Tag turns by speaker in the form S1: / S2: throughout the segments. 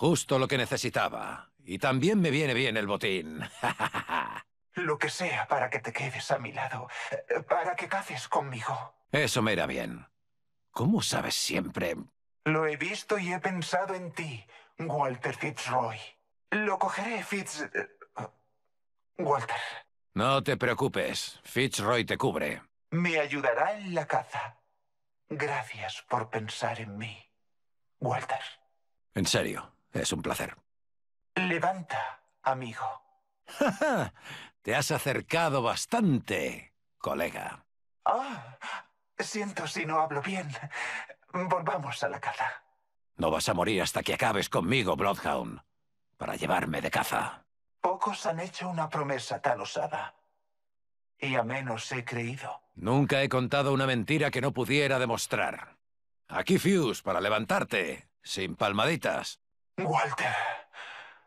S1: Justo lo que necesitaba. Y también me viene bien el botín.
S2: lo que sea para que te quedes a mi lado, eh, para que caces conmigo.
S1: Eso me irá bien. ¿Cómo sabes siempre?
S2: Lo he visto y he pensado en ti, Walter Fitzroy. Lo cogeré, Fitz... Eh, Walter.
S1: No te preocupes, Fitzroy te cubre.
S2: Me ayudará en la caza. Gracias por pensar en mí, Walter.
S1: En serio, es un placer.
S2: Levanta, amigo.
S1: Te has acercado bastante, colega.
S2: Ah, siento si no hablo bien. Volvamos a la caza.
S1: No vas a morir hasta que acabes conmigo, Bloodhound, para llevarme de caza.
S2: Pocos han hecho una promesa tan osada. Y a menos he creído.
S1: Nunca he contado una mentira que no pudiera demostrar. Aquí Fuse para levantarte, sin palmaditas.
S2: Walter,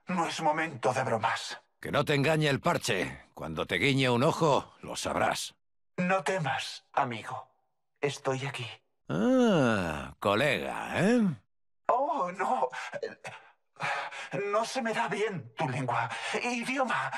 S2: no es momento de bromas.
S1: Que no te engañe el parche. Cuando te guiñe un ojo, lo sabrás.
S2: No temas, amigo. Estoy aquí.
S1: Ah, colega, ¿eh?
S2: Oh, no. No se me da bien tu lengua. Idioma.